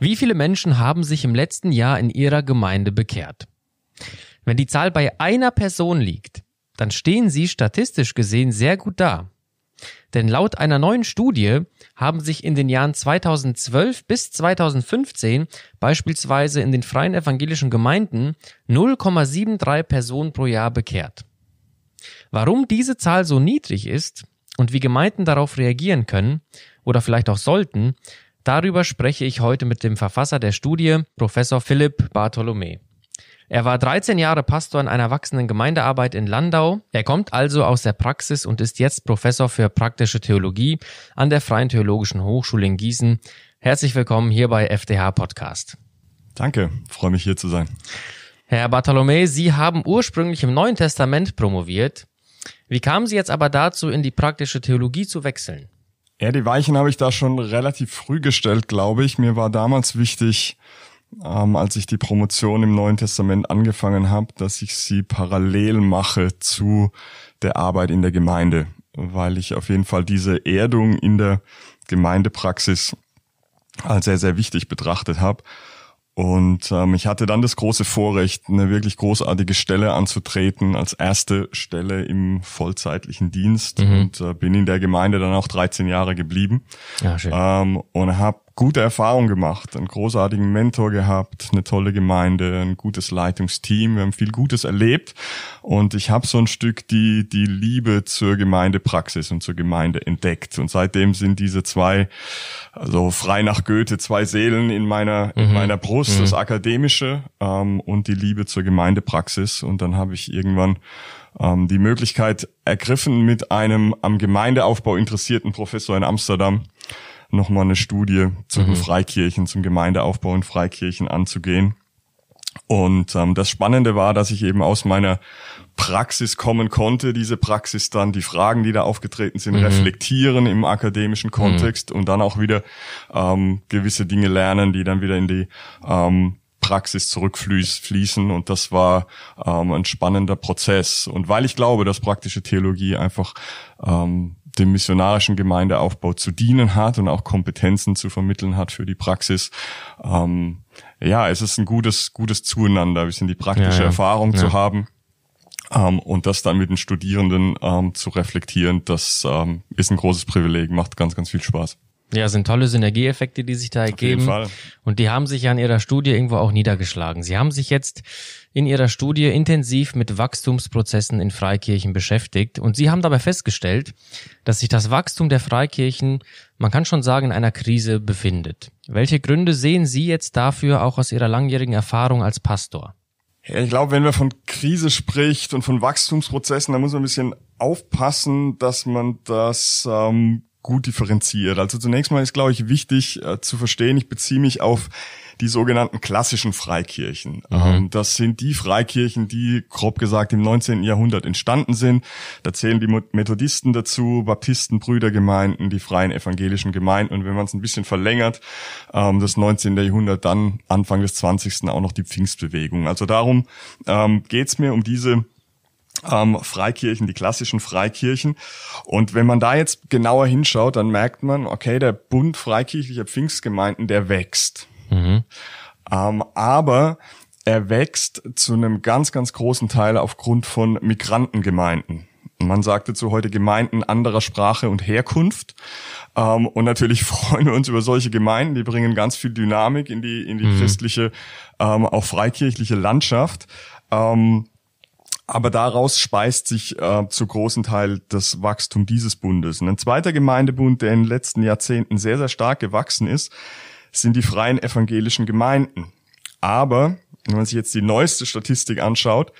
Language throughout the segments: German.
Wie viele Menschen haben sich im letzten Jahr in ihrer Gemeinde bekehrt? Wenn die Zahl bei einer Person liegt, dann stehen sie statistisch gesehen sehr gut da. Denn laut einer neuen Studie haben sich in den Jahren 2012 bis 2015 beispielsweise in den freien evangelischen Gemeinden 0,73 Personen pro Jahr bekehrt. Warum diese Zahl so niedrig ist und wie Gemeinden darauf reagieren können oder vielleicht auch sollten, Darüber spreche ich heute mit dem Verfasser der Studie, Professor Philipp Bartholomä. Er war 13 Jahre Pastor in einer wachsenden Gemeindearbeit in Landau. Er kommt also aus der Praxis und ist jetzt Professor für praktische Theologie an der Freien Theologischen Hochschule in Gießen. Herzlich willkommen hier bei FDH Podcast. Danke, freue mich hier zu sein. Herr Bartholomä, Sie haben ursprünglich im Neuen Testament promoviert. Wie kamen Sie jetzt aber dazu, in die praktische Theologie zu wechseln? Ja, die Weichen habe ich da schon relativ früh gestellt, glaube ich. Mir war damals wichtig, ähm, als ich die Promotion im Neuen Testament angefangen habe, dass ich sie parallel mache zu der Arbeit in der Gemeinde, weil ich auf jeden Fall diese Erdung in der Gemeindepraxis als sehr, sehr wichtig betrachtet habe. Und ähm, ich hatte dann das große Vorrecht, eine wirklich großartige Stelle anzutreten, als erste Stelle im vollzeitlichen Dienst mhm. und äh, bin in der Gemeinde dann auch 13 Jahre geblieben ja, ah, schön. Ähm, und habe gute Erfahrungen gemacht, einen großartigen Mentor gehabt, eine tolle Gemeinde, ein gutes Leitungsteam, wir haben viel Gutes erlebt und ich habe so ein Stück die, die Liebe zur Gemeindepraxis und zur Gemeinde entdeckt und seitdem sind diese zwei, also frei nach Goethe, zwei Seelen in meiner, mhm. in meiner Brust, mhm. das Akademische ähm, und die Liebe zur Gemeindepraxis und dann habe ich irgendwann ähm, die Möglichkeit ergriffen, mit einem am Gemeindeaufbau interessierten Professor in Amsterdam nochmal eine Studie zu den mhm. Freikirchen, zum Gemeindeaufbau in Freikirchen anzugehen. Und ähm, das Spannende war, dass ich eben aus meiner Praxis kommen konnte, diese Praxis dann die Fragen, die da aufgetreten sind, mhm. reflektieren im akademischen mhm. Kontext mhm. und dann auch wieder ähm, gewisse Dinge lernen, die dann wieder in die ähm, Praxis zurückfließen und das war ähm, ein spannender Prozess. Und weil ich glaube, dass praktische Theologie einfach ähm, dem missionarischen Gemeindeaufbau zu dienen hat und auch Kompetenzen zu vermitteln hat für die Praxis. Ähm, ja, es ist ein gutes, gutes Zueinander, ein bisschen die praktische ja, ja. Erfahrung ja. zu haben. Ähm, und das dann mit den Studierenden ähm, zu reflektieren, das ähm, ist ein großes Privileg, macht ganz, ganz viel Spaß. Ja, sind tolle Synergieeffekte, die sich da ergeben. Auf jeden Fall. Und die haben sich ja in ihrer Studie irgendwo auch niedergeschlagen. Sie haben sich jetzt in ihrer Studie intensiv mit Wachstumsprozessen in Freikirchen beschäftigt und sie haben dabei festgestellt, dass sich das Wachstum der Freikirchen, man kann schon sagen, in einer Krise befindet. Welche Gründe sehen Sie jetzt dafür auch aus Ihrer langjährigen Erfahrung als Pastor? Ich glaube, wenn man von Krise spricht und von Wachstumsprozessen, dann muss man ein bisschen aufpassen, dass man das ähm, gut differenziert. Also zunächst mal ist, glaube ich, wichtig äh, zu verstehen, ich beziehe mich auf die sogenannten klassischen Freikirchen. Mhm. Das sind die Freikirchen, die grob gesagt im 19. Jahrhundert entstanden sind. Da zählen die Methodisten dazu, Baptisten, Brüdergemeinden, die freien evangelischen Gemeinden und wenn man es ein bisschen verlängert, ähm, das 19. Jahrhundert, dann Anfang des 20. auch noch die Pfingstbewegung. Also darum ähm, geht's mir um diese ähm, Freikirchen, die klassischen Freikirchen. Und wenn man da jetzt genauer hinschaut, dann merkt man, okay, der Bund freikirchlicher Pfingstgemeinden, der wächst. Mhm. Ähm, aber er wächst zu einem ganz, ganz großen Teil aufgrund von Migrantengemeinden. Man sagt dazu heute Gemeinden anderer Sprache und Herkunft. Ähm, und natürlich freuen wir uns über solche Gemeinden, die bringen ganz viel Dynamik in die, in die mhm. christliche, ähm, auch freikirchliche Landschaft. Ähm, aber daraus speist sich äh, zu großen Teil das Wachstum dieses Bundes. Und ein zweiter Gemeindebund, der in den letzten Jahrzehnten sehr, sehr stark gewachsen ist, sind die freien evangelischen Gemeinden. Aber, wenn man sich jetzt die neueste Statistik anschaut,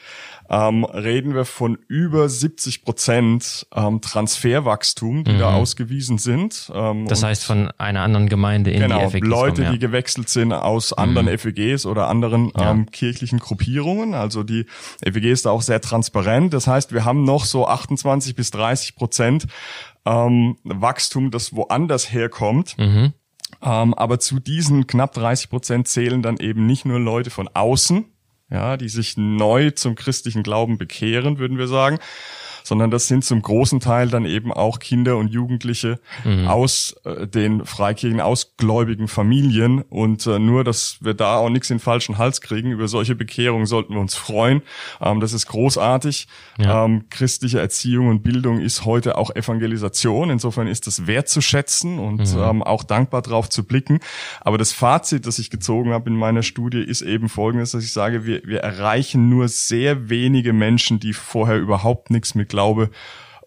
ähm, reden wir von über 70 Prozent ähm, Transferwachstum, die mhm. da ausgewiesen sind. Ähm, das heißt von einer anderen Gemeinde in genau, die FEGs. Leute, kommen, ja. die gewechselt sind aus anderen mhm. FEGs oder anderen ja. ähm, kirchlichen Gruppierungen. Also die FEG ist da auch sehr transparent. Das heißt, wir haben noch so 28 bis 30 Prozent ähm, Wachstum, das woanders herkommt. Mhm. Ähm, aber zu diesen knapp 30 Prozent zählen dann eben nicht nur Leute von außen, ja, die sich neu zum christlichen Glauben bekehren, würden wir sagen sondern das sind zum großen Teil dann eben auch Kinder und Jugendliche mhm. aus äh, den Freikirchen, aus gläubigen Familien. Und äh, nur, dass wir da auch nichts in den falschen Hals kriegen, über solche Bekehrungen sollten wir uns freuen. Ähm, das ist großartig. Ja. Ähm, christliche Erziehung und Bildung ist heute auch Evangelisation. Insofern ist das wertzuschätzen und mhm. ähm, auch dankbar drauf zu blicken. Aber das Fazit, das ich gezogen habe in meiner Studie, ist eben folgendes, dass ich sage, wir, wir erreichen nur sehr wenige Menschen, die vorher überhaupt nichts mit Glaube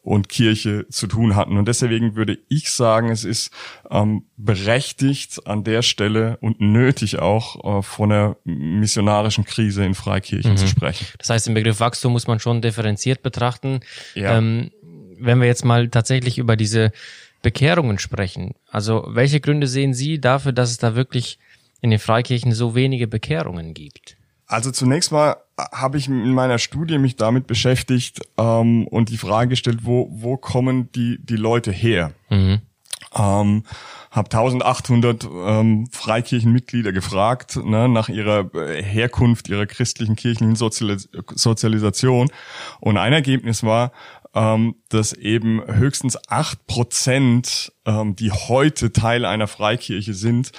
und Kirche zu tun hatten. Und deswegen würde ich sagen, es ist ähm, berechtigt an der Stelle und nötig auch äh, von der missionarischen Krise in Freikirchen mhm. zu sprechen. Das heißt, den Begriff Wachstum muss man schon differenziert betrachten. Ja. Ähm, wenn wir jetzt mal tatsächlich über diese Bekehrungen sprechen, also welche Gründe sehen Sie dafür, dass es da wirklich in den Freikirchen so wenige Bekehrungen gibt? Also zunächst mal habe ich in meiner Studie mich damit beschäftigt ähm, und die Frage gestellt, wo, wo kommen die, die Leute her? Mhm. Ähm, habe 1800 ähm, Freikirchenmitglieder gefragt ne, nach ihrer äh, Herkunft, ihrer christlichen kirchlichen Sozialisation. Und ein Ergebnis war, ähm, dass eben höchstens acht Prozent, ähm, die heute Teil einer Freikirche sind,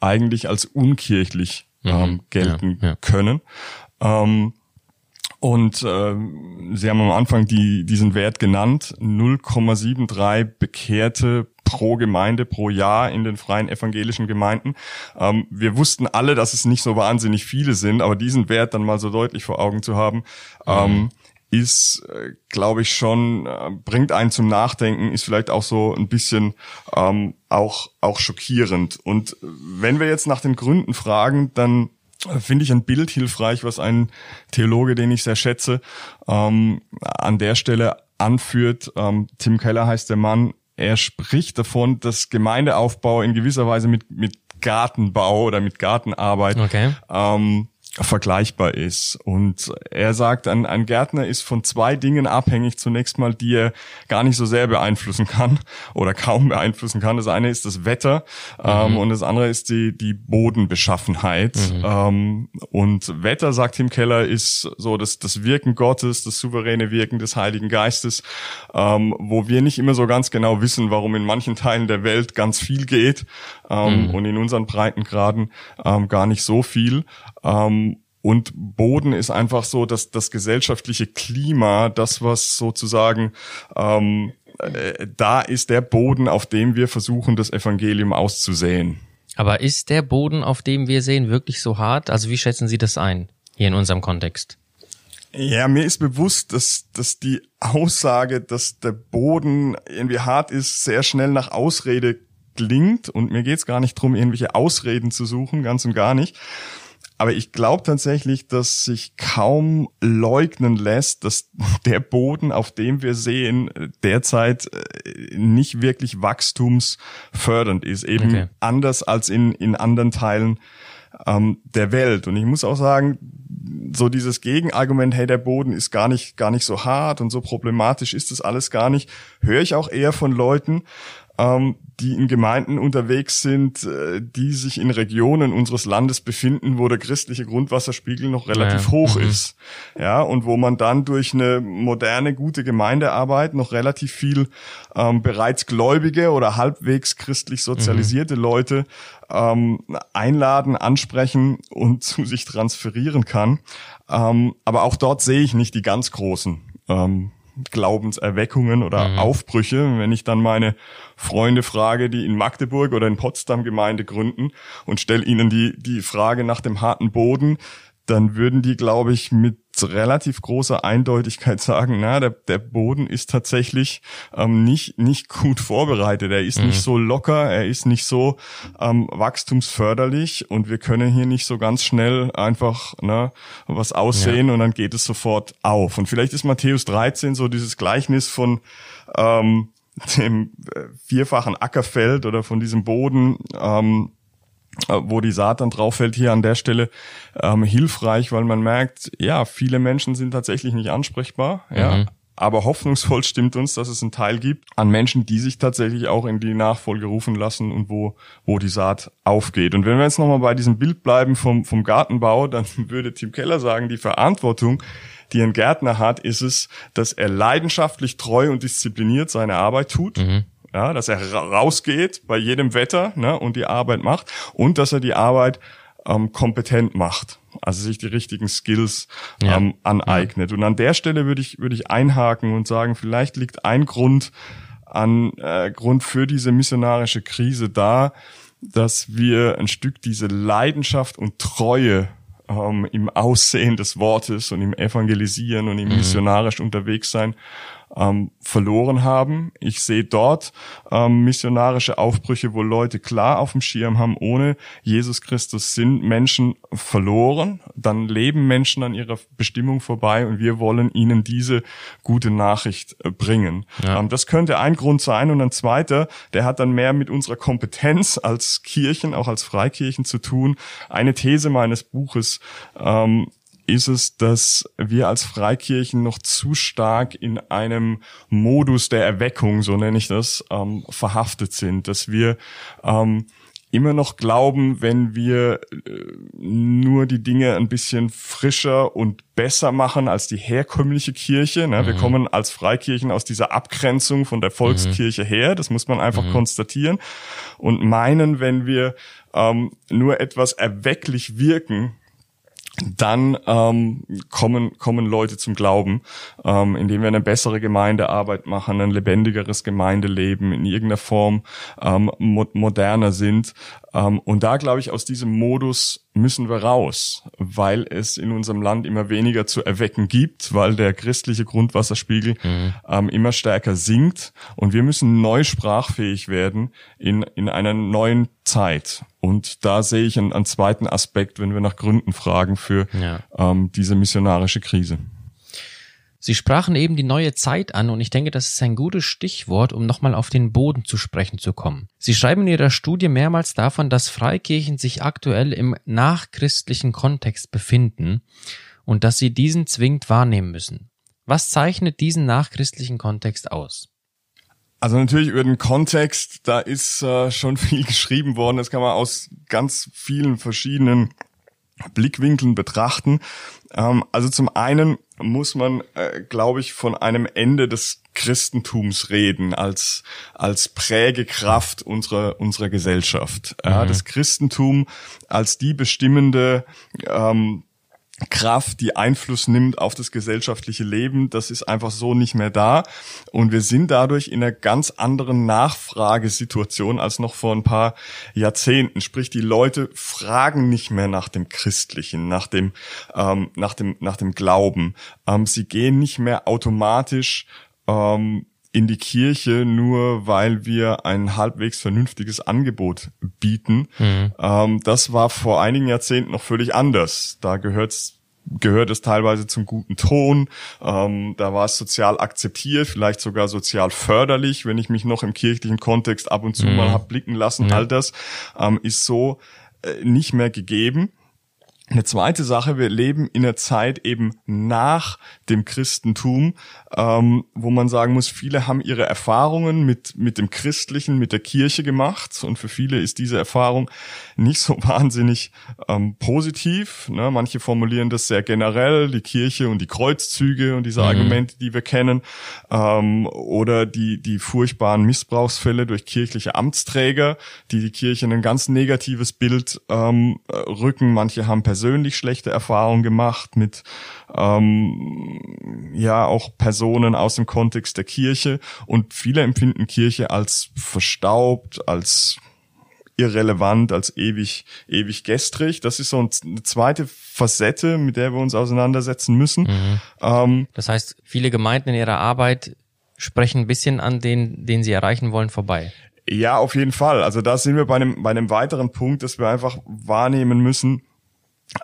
eigentlich als unkirchlich mhm. ähm, gelten ja, ja. können. Ähm, und äh, Sie haben am Anfang die, diesen Wert genannt, 0,73 Bekehrte pro Gemeinde pro Jahr in den freien evangelischen Gemeinden. Ähm, wir wussten alle, dass es nicht so wahnsinnig viele sind, aber diesen Wert dann mal so deutlich vor Augen zu haben, ähm, mhm. ähm, ist, äh, glaube ich, schon, äh, bringt einen zum Nachdenken, ist vielleicht auch so ein bisschen ähm, auch, auch schockierend. Und äh, wenn wir jetzt nach den Gründen fragen, dann finde ich ein Bild hilfreich, was ein Theologe, den ich sehr schätze, ähm, an der Stelle anführt. Ähm, Tim Keller heißt der Mann. Er spricht davon, dass Gemeindeaufbau in gewisser Weise mit, mit Gartenbau oder mit Gartenarbeit okay. ähm, vergleichbar ist. Und er sagt, ein, ein Gärtner ist von zwei Dingen abhängig. Zunächst mal, die er gar nicht so sehr beeinflussen kann oder kaum beeinflussen kann. Das eine ist das Wetter mhm. ähm, und das andere ist die, die Bodenbeschaffenheit. Mhm. Ähm, und Wetter, sagt Tim Keller, ist so das, das Wirken Gottes, das souveräne Wirken des Heiligen Geistes, ähm, wo wir nicht immer so ganz genau wissen, warum in manchen Teilen der Welt ganz viel geht ähm, mhm. und in unseren Breitengraden ähm, gar nicht so viel. Ähm, und Boden ist einfach so, dass das gesellschaftliche Klima, das was sozusagen ähm, äh, da ist, der Boden, auf dem wir versuchen, das Evangelium auszusehen. Aber ist der Boden, auf dem wir sehen, wirklich so hart? Also wie schätzen Sie das ein hier in unserem Kontext? Ja, mir ist bewusst, dass, dass die Aussage, dass der Boden irgendwie hart ist, sehr schnell nach Ausrede klingt. Und mir geht's gar nicht drum, irgendwelche Ausreden zu suchen, ganz und gar nicht. Aber ich glaube tatsächlich, dass sich kaum leugnen lässt, dass der Boden, auf dem wir sehen, derzeit äh, nicht wirklich wachstumsfördernd ist. Eben okay. anders als in, in anderen Teilen ähm, der Welt. Und ich muss auch sagen, so dieses Gegenargument, hey, der Boden ist gar nicht, gar nicht so hart und so problematisch ist das alles gar nicht, höre ich auch eher von Leuten, ähm, die in Gemeinden unterwegs sind, äh, die sich in Regionen unseres Landes befinden, wo der christliche Grundwasserspiegel noch relativ ja. hoch mhm. ist. Ja, und wo man dann durch eine moderne, gute Gemeindearbeit noch relativ viel ähm, bereits gläubige oder halbwegs christlich sozialisierte mhm. Leute ähm, einladen, ansprechen und zu sich transferieren kann. Ähm, aber auch dort sehe ich nicht die ganz großen. Ähm, Glaubenserweckungen oder mhm. Aufbrüche, wenn ich dann meine Freunde frage, die in Magdeburg oder in Potsdam Gemeinde gründen und stelle ihnen die, die Frage nach dem harten Boden, dann würden die, glaube ich, mit relativ großer Eindeutigkeit sagen, na, der, der Boden ist tatsächlich ähm, nicht, nicht gut vorbereitet. Er ist mhm. nicht so locker, er ist nicht so ähm, wachstumsförderlich und wir können hier nicht so ganz schnell einfach ne, was aussehen ja. und dann geht es sofort auf. Und vielleicht ist Matthäus 13 so dieses Gleichnis von ähm, dem äh, vierfachen Ackerfeld oder von diesem Boden. Ähm, äh, wo die Saat dann drauf fällt, hier an der Stelle ähm, hilfreich, weil man merkt, ja, viele Menschen sind tatsächlich nicht ansprechbar, ja. Mhm. Aber hoffnungsvoll stimmt uns, dass es einen Teil gibt an Menschen, die sich tatsächlich auch in die Nachfolge rufen lassen und wo, wo die Saat aufgeht. Und wenn wir jetzt nochmal bei diesem Bild bleiben vom, vom Gartenbau, dann würde Tim Keller sagen, die Verantwortung, die ein Gärtner hat, ist es, dass er leidenschaftlich treu und diszipliniert seine Arbeit tut. Mhm ja, dass er rausgeht bei jedem Wetter ne, und die Arbeit macht und dass er die Arbeit ähm, kompetent macht, also sich die richtigen Skills ja. ähm, aneignet. Ja. Und an der Stelle würde ich würde ich einhaken und sagen, vielleicht liegt ein Grund an äh, Grund für diese missionarische Krise da, dass wir ein Stück diese Leidenschaft und Treue ähm, im Aussehen des Wortes und im Evangelisieren und im mhm. missionarisch unterwegs sein ähm, verloren haben. Ich sehe dort ähm, missionarische Aufbrüche, wo Leute klar auf dem Schirm haben, ohne Jesus Christus sind Menschen verloren, dann leben Menschen an ihrer Bestimmung vorbei und wir wollen ihnen diese gute Nachricht äh, bringen. Ja. Ähm, das könnte ein Grund sein und ein zweiter, der hat dann mehr mit unserer Kompetenz als Kirchen, auch als Freikirchen zu tun. Eine These meines Buches ähm, ist es, dass wir als Freikirchen noch zu stark in einem Modus der Erweckung, so nenne ich das, ähm, verhaftet sind, dass wir ähm, immer noch glauben, wenn wir äh, nur die Dinge ein bisschen frischer und besser machen als die herkömmliche Kirche. Ne? Mhm. Wir kommen als Freikirchen aus dieser Abgrenzung von der Volkskirche mhm. her, das muss man einfach mhm. konstatieren, und meinen, wenn wir ähm, nur etwas erwecklich wirken, dann ähm, kommen, kommen Leute zum Glauben, ähm, indem wir eine bessere Gemeindearbeit machen, ein lebendigeres Gemeindeleben in irgendeiner Form ähm, mo moderner sind. Ähm, und da glaube ich, aus diesem Modus müssen wir raus, weil es in unserem Land immer weniger zu erwecken gibt, weil der christliche Grundwasserspiegel mhm. ähm, immer stärker sinkt. Und wir müssen neu sprachfähig werden in, in einer neuen Zeit. Und da sehe ich einen, einen zweiten Aspekt, wenn wir nach Gründen fragen für ja. ähm, diese missionarische Krise. Sie sprachen eben die neue Zeit an und ich denke, das ist ein gutes Stichwort, um nochmal auf den Boden zu sprechen zu kommen. Sie schreiben in Ihrer Studie mehrmals davon, dass Freikirchen sich aktuell im nachchristlichen Kontext befinden und dass sie diesen zwingend wahrnehmen müssen. Was zeichnet diesen nachchristlichen Kontext aus? Also natürlich über den Kontext, da ist äh, schon viel geschrieben worden. Das kann man aus ganz vielen verschiedenen Blickwinkeln betrachten. Ähm, also zum einen muss man, äh, glaube ich, von einem Ende des Christentums reden als als Prägekraft unserer unserer Gesellschaft. Mhm. Ja, das Christentum als die bestimmende ähm, Kraft, die Einfluss nimmt auf das gesellschaftliche Leben, das ist einfach so nicht mehr da. Und wir sind dadurch in einer ganz anderen Nachfragesituation als noch vor ein paar Jahrzehnten. Sprich, die Leute fragen nicht mehr nach dem Christlichen, nach dem, ähm, nach dem, nach dem Glauben. Ähm, sie gehen nicht mehr automatisch ähm, in die Kirche, nur weil wir ein halbwegs vernünftiges Angebot bieten. Mhm. Ähm, das war vor einigen Jahrzehnten noch völlig anders. Da gehört's gehört es teilweise zum guten Ton. Ähm, da war es sozial akzeptiert, vielleicht sogar sozial förderlich, wenn ich mich noch im kirchlichen Kontext ab und zu mhm. mal hab blicken lassen. Mhm. All das ähm, ist so äh, nicht mehr gegeben. Eine zweite Sache, wir leben in einer Zeit eben nach dem Christentum, ähm, wo man sagen muss, viele haben ihre Erfahrungen mit, mit dem Christlichen, mit der Kirche gemacht und für viele ist diese Erfahrung nicht so wahnsinnig ähm, positiv. Ne? Manche formulieren das sehr generell, die Kirche und die Kreuzzüge und diese mhm. Argumente, die wir kennen, ähm, oder die, die furchtbaren Missbrauchsfälle durch kirchliche Amtsträger, die die Kirche in ein ganz negatives Bild ähm, äh, rücken. Manche haben persönlich persönlich schlechte Erfahrungen gemacht, mit ähm, ja auch Personen aus dem Kontext der Kirche und viele empfinden Kirche als verstaubt, als irrelevant, als ewig, ewig gestrig. Das ist so eine zweite Facette, mit der wir uns auseinandersetzen müssen. Mhm. Ähm, das heißt, viele Gemeinden in ihrer Arbeit sprechen ein bisschen an den, den sie erreichen wollen, vorbei. Ja, auf jeden Fall. Also da sind wir bei einem, bei einem weiteren Punkt, dass wir einfach wahrnehmen müssen,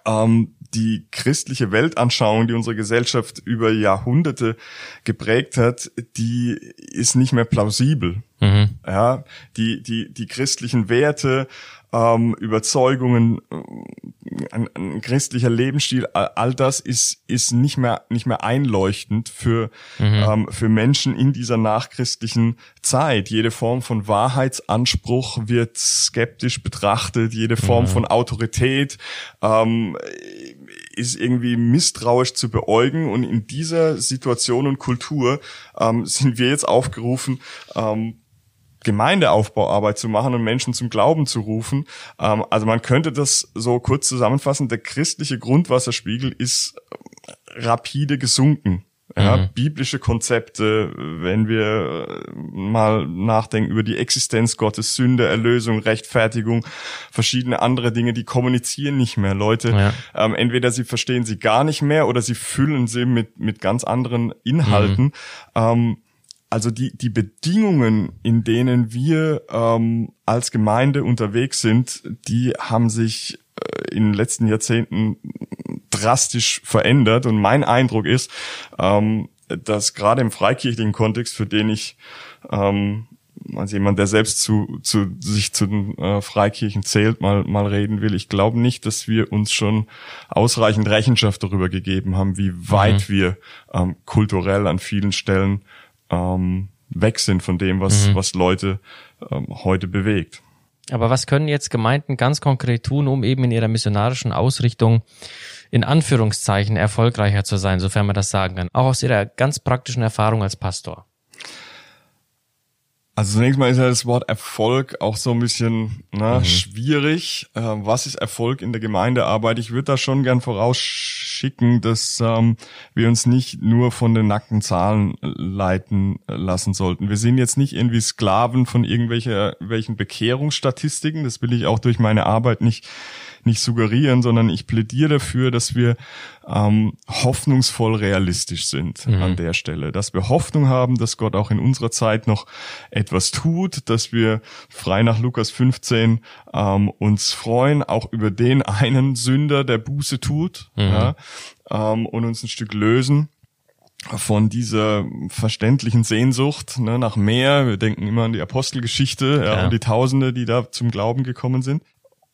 ähm, die christliche Weltanschauung, die unsere Gesellschaft über Jahrhunderte geprägt hat, die ist nicht mehr plausibel. Mhm. Ja, die, die, die christlichen Werte, ähm, Überzeugungen, äh, ein, ein, christlicher Lebensstil, all das ist, ist nicht mehr, nicht mehr einleuchtend für, mhm. ähm, für Menschen in dieser nachchristlichen Zeit. Jede Form von Wahrheitsanspruch wird skeptisch betrachtet, jede Form mhm. von Autorität ähm, ist irgendwie misstrauisch zu beäugen und in dieser Situation und Kultur ähm, sind wir jetzt aufgerufen, ähm, Gemeindeaufbauarbeit zu machen und Menschen zum Glauben zu rufen. Ähm, also man könnte das so kurz zusammenfassen, der christliche Grundwasserspiegel ist äh, rapide gesunken. Ja, mhm. Biblische Konzepte, wenn wir äh, mal nachdenken über die Existenz Gottes, Sünde, Erlösung, Rechtfertigung, verschiedene andere Dinge, die kommunizieren nicht mehr. Leute, ja. ähm, entweder sie verstehen sie gar nicht mehr oder sie füllen sie mit, mit ganz anderen Inhalten. Mhm. Ähm, also die, die Bedingungen, in denen wir ähm, als Gemeinde unterwegs sind, die haben sich äh, in den letzten Jahrzehnten drastisch verändert. Und mein Eindruck ist, ähm, dass gerade im freikirchlichen Kontext, für den ich ähm, als jemand, der selbst zu, zu sich zu den äh, Freikirchen zählt, mal, mal reden will. Ich glaube nicht, dass wir uns schon ausreichend Rechenschaft darüber gegeben haben, wie weit mhm. wir ähm, kulturell an vielen Stellen ähm, weg sind von dem, was, mhm. was Leute ähm, heute bewegt. Aber was können jetzt Gemeinden ganz konkret tun, um eben in ihrer missionarischen Ausrichtung in Anführungszeichen erfolgreicher zu sein, sofern man das sagen kann, auch aus ihrer ganz praktischen Erfahrung als Pastor? Also zunächst mal ist ja das Wort Erfolg auch so ein bisschen ne, mhm. schwierig. Äh, was ist Erfolg in der Gemeindearbeit? Ich würde da schon gern vorausschicken, dass ähm, wir uns nicht nur von den nackten Zahlen leiten lassen sollten. Wir sind jetzt nicht irgendwie Sklaven von irgendwelchen Bekehrungsstatistiken. Das will ich auch durch meine Arbeit nicht nicht suggerieren, sondern ich plädiere dafür, dass wir ähm, hoffnungsvoll realistisch sind mhm. an der Stelle, dass wir Hoffnung haben, dass Gott auch in unserer Zeit noch etwas tut, dass wir frei nach Lukas 15 ähm, uns freuen, auch über den einen Sünder, der Buße tut mhm. ja, ähm, und uns ein Stück lösen von dieser verständlichen Sehnsucht ne, nach mehr. Wir denken immer an die Apostelgeschichte ja. ja, und die Tausende, die da zum Glauben gekommen sind.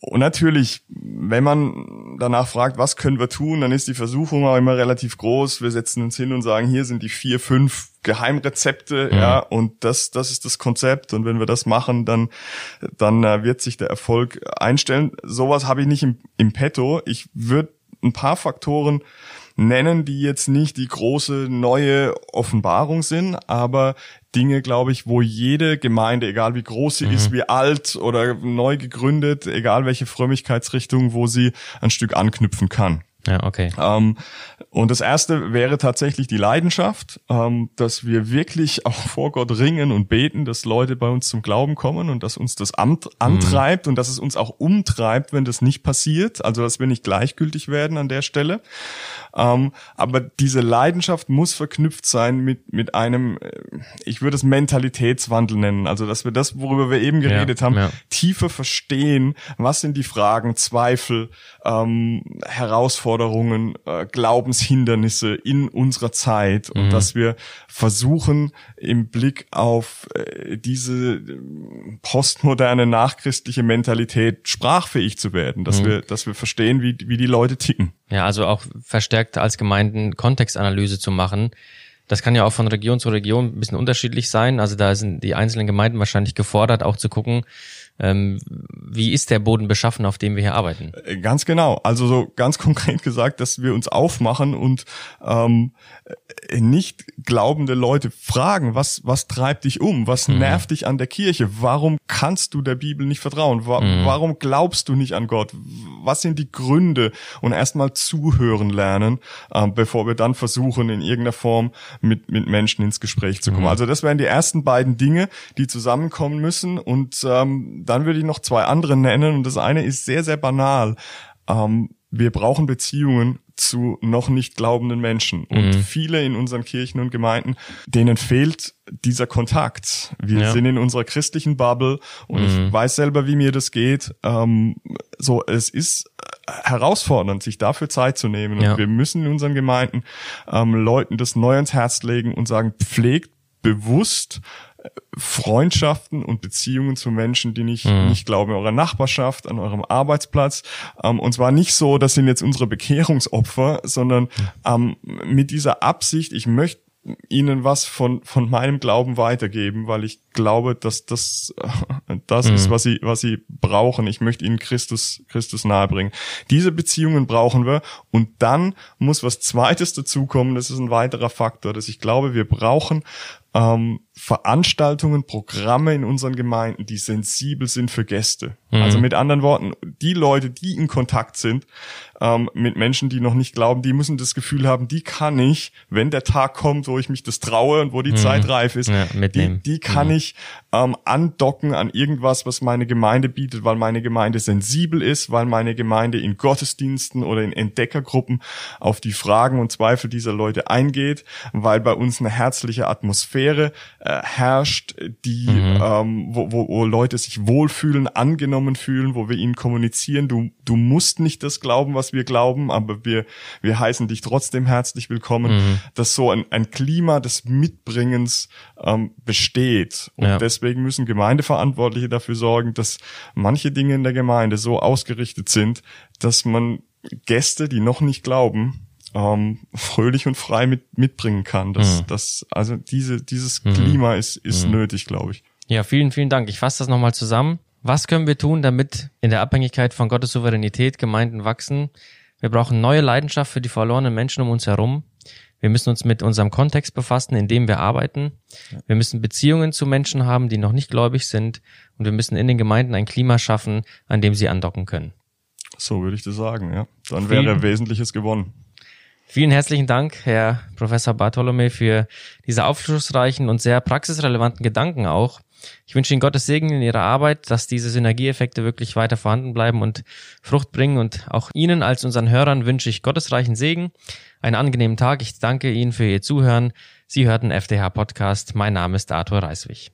Und natürlich, wenn man danach fragt, was können wir tun, dann ist die Versuchung auch immer relativ groß. Wir setzen uns hin und sagen, hier sind die vier, fünf Geheimrezepte, mhm. ja, und das, das ist das Konzept. Und wenn wir das machen, dann, dann äh, wird sich der Erfolg einstellen. Sowas habe ich nicht im, im Petto. Ich würde ein paar Faktoren nennen, die jetzt nicht die große neue Offenbarung sind, aber Dinge, glaube ich, wo jede Gemeinde, egal wie groß sie mhm. ist, wie alt oder neu gegründet, egal welche Frömmigkeitsrichtung, wo sie ein Stück anknüpfen kann. Ja, okay. Ähm, und das erste wäre tatsächlich die Leidenschaft, ähm, dass wir wirklich auch vor Gott ringen und beten, dass Leute bei uns zum Glauben kommen und dass uns das Amt mhm. antreibt mhm. und dass es uns auch umtreibt, wenn das nicht passiert. Also, dass wir nicht gleichgültig werden an der Stelle. Ähm, aber diese Leidenschaft muss verknüpft sein mit, mit einem, äh, ich würde es Mentalitätswandel nennen. Also, dass wir das, worüber wir eben geredet ja, haben, ja. tiefer verstehen. Was sind die Fragen, Zweifel, ähm, Herausforderungen? Herausforderungen, äh, Glaubenshindernisse in unserer Zeit und mhm. dass wir versuchen, im Blick auf äh, diese ähm, postmoderne, nachchristliche Mentalität sprachfähig zu werden, dass mhm. wir, dass wir verstehen, wie, wie die Leute ticken. Ja, also auch verstärkt als Gemeinden Kontextanalyse zu machen. Das kann ja auch von Region zu Region ein bisschen unterschiedlich sein. Also da sind die einzelnen Gemeinden wahrscheinlich gefordert, auch zu gucken, ähm, wie ist der Boden beschaffen, auf dem wir hier arbeiten? Äh, ganz genau. Also so ganz konkret gesagt, dass wir uns aufmachen und ähm, äh, nicht glaubende Leute fragen, was, was treibt dich um? Was mhm. nervt dich an der Kirche? Warum kannst du der Bibel nicht vertrauen? Wa mhm. Warum glaubst du nicht an Gott? Was sind die Gründe? Und erstmal zuhören lernen, äh, bevor wir dann versuchen, in irgendeiner Form mit, mit Menschen ins Gespräch zu kommen. Mhm. Also das wären die ersten beiden Dinge, die zusammenkommen müssen und ähm, dann würde ich noch zwei andere nennen und das eine ist sehr, sehr banal. Ähm, wir brauchen Beziehungen zu noch nicht glaubenden Menschen. Und mhm. viele in unseren Kirchen und Gemeinden, denen fehlt dieser Kontakt. Wir ja. sind in unserer christlichen Bubble und mhm. ich weiß selber, wie mir das geht. Ähm, so, es ist äh, herausfordernd, sich dafür Zeit zu nehmen. Und wir müssen in unseren Gemeinden ähm, Leuten das neu ans Herz legen und sagen, pflegt bewusst Freundschaften und Beziehungen zu Menschen, die nicht, mhm. nicht glauben, in eurer Nachbarschaft, an eurem Arbeitsplatz. Ähm, und zwar nicht so, das sind jetzt unsere Bekehrungsopfer, sondern mhm. ähm, mit dieser Absicht, ich möchte ihnen was von, von meinem Glauben weitergeben, weil ich glaube, dass das, das mhm. ist, was sie, was sie brauchen. Ich möchte ihnen Christus, Christus nahebringen. Diese Beziehungen brauchen wir. Und dann muss was Zweites dazukommen. Das ist ein weiterer Faktor, dass ich glaube, wir brauchen ähm, Veranstaltungen, Programme in unseren Gemeinden, die sensibel sind für Gäste. Mhm. Also mit anderen Worten, die Leute, die in Kontakt sind ähm, mit Menschen, die noch nicht glauben, die müssen das Gefühl haben, die kann ich, wenn der Tag kommt, wo ich mich das traue und wo die mhm. Zeit reif ist, ja, die, die, kann mhm. ich ähm, andocken an irgendwas, was meine Gemeinde bietet, weil meine Gemeinde sensibel ist, weil meine Gemeinde in Gottesdiensten oder in Entdeckergruppen auf die Fragen und Zweifel dieser Leute eingeht, weil bei uns eine herzliche Atmosphäre Atmosphäre äh, herrscht, die, mhm. ähm, wo, wo, wo Leute sich wohlfühlen, angenommen fühlen, wo wir ihnen kommunizieren, du, du musst nicht das glauben, was wir glauben, aber wir, wir heißen dich trotzdem herzlich willkommen, mhm. dass so ein, ein Klima des Mitbringens ähm, besteht. Und ja. deswegen müssen Gemeindeverantwortliche dafür sorgen, dass manche Dinge in der Gemeinde so ausgerichtet sind, dass man Gäste, die noch nicht glauben, ähm, fröhlich und frei mit, mitbringen kann. Das, mhm. das, also diese, dieses mhm. Klima ist, ist mhm. nötig, glaube ich. Ja, vielen, vielen Dank. Ich fasse das nochmal zusammen. Was können wir tun, damit in der Abhängigkeit von Gottes Souveränität Gemeinden wachsen? Wir brauchen neue Leidenschaft für die verlorenen Menschen um uns herum. Wir müssen uns mit unserem Kontext befassen, in dem wir arbeiten. Wir müssen Beziehungen zu Menschen haben, die noch nicht gläubig sind. Und wir müssen in den Gemeinden ein Klima schaffen, an dem sie andocken können. So würde ich das sagen, ja. Dann wäre Wesentliches gewonnen. Vielen herzlichen Dank, Herr Professor Bartholomew, für diese aufschlussreichen und sehr praxisrelevanten Gedanken auch. Ich wünsche Ihnen Gottes Segen in Ihrer Arbeit, dass diese Synergieeffekte wirklich weiter vorhanden bleiben und Frucht bringen. Und auch Ihnen als unseren Hörern wünsche ich gottesreichen Segen, einen angenehmen Tag. Ich danke Ihnen für Ihr Zuhören. Sie hörten FDH Podcast. Mein Name ist Arthur Reiswig.